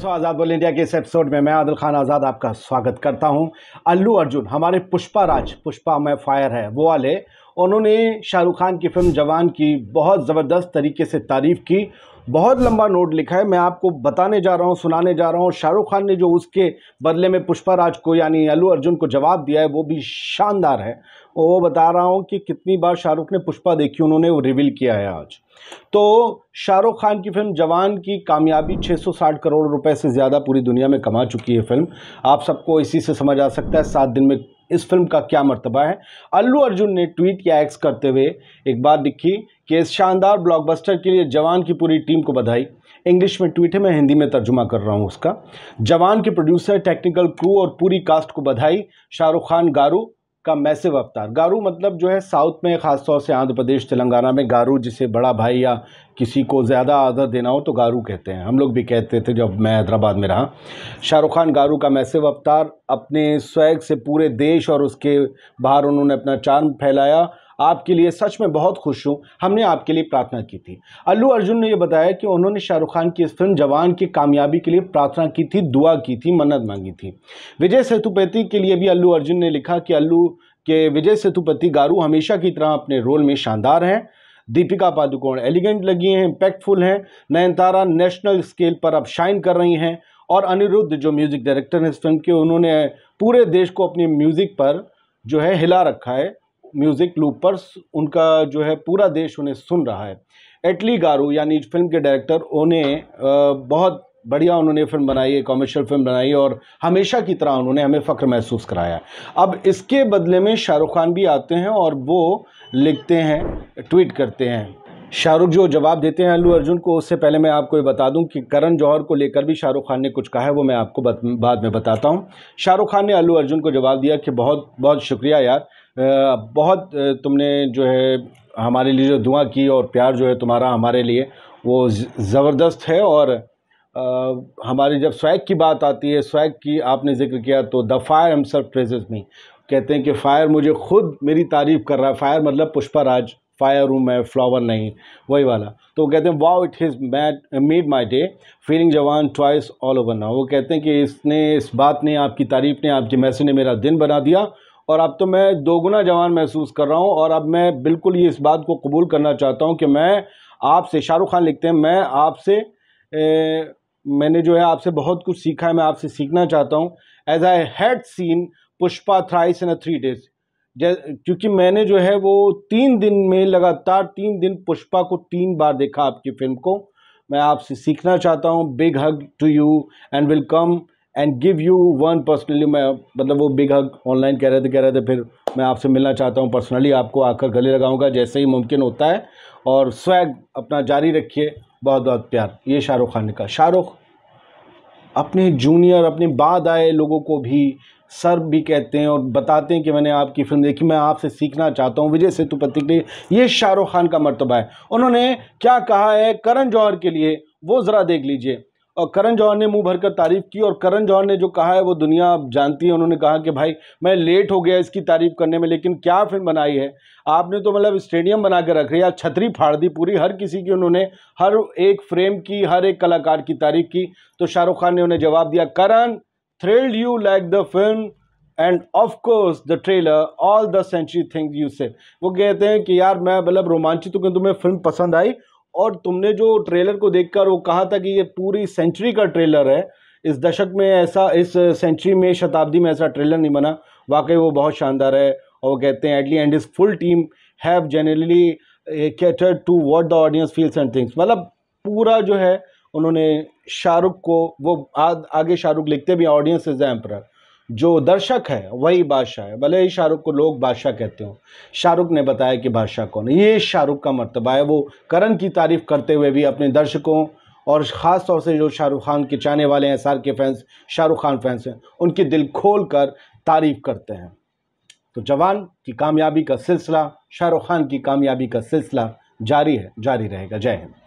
दोस्तों आज़ाद बोल इंडिया के इस एपिसोड में मैं आदिल खान आज़ाद आपका स्वागत करता हूं अल्लू अर्जुन हमारे पुष्पा राज पुष्पा में फायर है वो वाले उन्होंने शाहरुख खान की फिल्म जवान की बहुत ज़बरदस्त तरीके से तारीफ़ की बहुत लंबा नोट लिखा है मैं आपको बताने जा रहा हूँ सुनाने जा रहा हूँ शाहरुख खान ने जो उसके बदले में पुष्पा राज को यानी अल्लू अर्जुन को जवाब दिया है वो भी शानदार है वो बता रहा हूँ कि कितनी बार शाहरुख ने पुष्पा देखी उन्होंने वो रिवील किया है आज तो शाहरुख खान की फिल्म जवान की कामयाबी 660 करोड़ रुपए से ज़्यादा पूरी दुनिया में कमा चुकी है फिल्म आप सबको इसी से समझ आ सकता है सात दिन में इस फिल्म का क्या मरतबा है अल्लू अर्जुन ने ट्वीट या एक्स करते हुए एक बात लिखी कि इस शानदार ब्लॉकबस्टर के लिए जवान की पूरी टीम को बधाई इंग्लिश में ट्वीट है मैं हिंदी में तर्जुमा कर रहा हूँ उसका जवान के प्रोड्यूसर टेक्निकल क्रू और पूरी कास्ट को बधाई शाहरुख खान गारू का मैसिव अवतार गारू मतलब जो है साउथ में ख़ासतौर से आंध्र प्रदेश तेलंगाना में गारू जिसे बड़ा भाई या किसी को ज़्यादा आदर देना हो तो गारू कहते हैं हम लोग भी कहते थे जब मैं हैदराबाद में रहा शाहरुख खान गारू का मैसिव अवतार अपने स्वैग से पूरे देश और उसके बाहर उन्होंने अपना चार्म फैलाया आपके लिए सच में बहुत खुश हूँ हमने आपके लिए प्रार्थना की थी अल्लू अर्जुन ने यह बताया कि उन्होंने शाहरुख खान की इस फिल्म जवान की कामयाबी के लिए प्रार्थना की थी दुआ की थी मन्नत मांगी थी विजय सेतुपति के लिए भी अल्लू अर्जुन ने लिखा कि अल्लू के विजय सेतुपति गारू हमेशा की तरह अपने रोल में शानदार हैं दीपिका पादुकोण एलिगेंट लगी हैं इम्पैक्टफुल हैं नयनतारा नेशनल स्केल पर अब शाइन कर रही हैं और अनिरुद्ध जो म्यूज़िक डायरेक्टर हैं इस फिल्म के उन्होंने पूरे देश को अपने म्यूज़िक पर जो है हिला रखा है म्यूज़िक लूप पर उनका जो है पूरा देश उन्हें सुन रहा है एटली गारू यानी फिल्म के डायरेक्टर उन्हें बहुत बढ़िया उन्होंने फिल्म बनाई है कॉमर्शियल फिल्म बनाई और हमेशा की तरह उन्होंने हमें फ़ख्र महसूस कराया अब इसके बदले में शाहरुख खान भी आते हैं और वो लिखते हैं ट्वीट करते हैं शाहरुख जो जवाब देते हैं अल्लू अर्जुन को उससे पहले मैं आपको ये बता दूं कि करण जौहर को लेकर भी शाहरुख खान ने कुछ कहा है वो मैं आपको बाद में बताता हूँ शाहरुख खान ने अल्लू अर्जुन को जवाब दिया कि बहुत बहुत शुक्रिया यार बहुत तुमने जो है हमारे लिए जो दुआ की और प्यार जो है तुम्हारा हमारे लिए वो ज़बरदस्त है और आ, हमारी जब स्वैग की बात आती है स्वैग की आपने जिक्र किया तो the fire M sir presence में कहते हैं कि फ़ायर मुझे खुद मेरी तारीफ़ कर रहा है फ़ायर मतलब पुष्पा राज फायर रूम है फ्लावर नहीं वही वाला तो वो कहते हैं wow it is mad made my day feeling जवान ट्वाइस ऑल ओवर ना वो कहते हैं कि इसने इस बात ने आपकी तारीफ़ ने आपके मैसेज ने मेरा दिन बना दिया और अब तो मैं दोगुना जवान महसूस कर रहा हूँ और अब मैं बिल्कुल ये इस बात को कबूल करना चाहता हूँ कि मैं आपसे शाहरुख खान लिखते हैं मैं आपसे मैंने जो है आपसे बहुत कुछ सीखा है मैं आपसे सीखना चाहता हूँ as I had seen Pushpa thrice in three days क्योंकि मैंने जो है वो तीन दिन में लगातार तीन दिन पुष्पा को तीन बार देखा आपकी फिल्म को मैं आपसे सीखना चाहता हूँ big hug to you and welcome and give you one personally मैं मतलब वो बिग हग ऑनलाइन कह रहे थे कह रहे थे फिर मैं आपसे मिलना चाहता हूँ पर्सनली आपको आकर गले लगाऊंगा जैसे ही मुमकिन होता है और स्वैग अपना जारी रखिए बहुत बहुत प्यार ये शाहरुख खान का शाहरुख अपने जूनियर अपने बाद आए लोगों को भी सर भी कहते हैं और बताते हैं कि मैंने आपकी फिल्म देखी मैं आपसे सीखना चाहता हूँ विजय सेतुपति के लिए ये शाहरुख खान का मरतबा है उन्होंने क्या कहा है करण जौहर के लिए वो ज़रा देख लीजिए और करण जौहर ने मुंह भरकर तारीफ़ की और करण जौहर ने जो कहा है वो दुनिया जानती है उन्होंने कहा कि भाई मैं लेट हो गया इसकी तारीफ़ करने में लेकिन क्या फिल्म बनाई है आपने तो मतलब स्टेडियम बना कर रख लिया छतरी फाड़ दी पूरी हर किसी की उन्होंने हर एक फ्रेम की हर एक कलाकार की तारीफ़ की तो शाहरुख खान ने उन्हें जवाब दिया Karan thrilled you like the film and of course the trailer all the century thing you say वो कहते हैं कि यार मैं मतलब रोमांचित हूँ क्योंकि तुम्हें फिल्म पसंद आई और तुमने जो ट्रेलर को देखकर वो कहा था कि ये पूरी सेंचुरी का ट्रेलर है इस दशक में ऐसा इस सेंचुरी में शताब्दी में ऐसा ट्रेलर नहीं बना वाकई वो बहुत शानदार है और वो कहते हैं Atlee and is full team have generally cater to what the audience feels and things मतलब पूरा जो है उन्होंने शाहरुख को वो आ, आगे शाहरुख लिखते भी ऑडियंस इज द एम्पर जो दर्शक है वही बादशाह है भले ही शाहरुख को लोग बादशाह कहते हो शाहरुख ने बताया कि बादशाह कौन है ये शाहरुख का मरतबा है वो करण की तारीफ़ करते हुए भी अपने दर्शकों और ख़ास तौर से जो शाहरुख खान के चाहने वाले हैं सार के फैंस शाहरुख खान फैंस हैं उनके दिल खोल कर तारीफ़ करते हैं तो जवान की कामयाबी का सिलसिला शाहरुख खान की कामयाबी का सिलसिला जारी है जारी रहेगा जय हिंद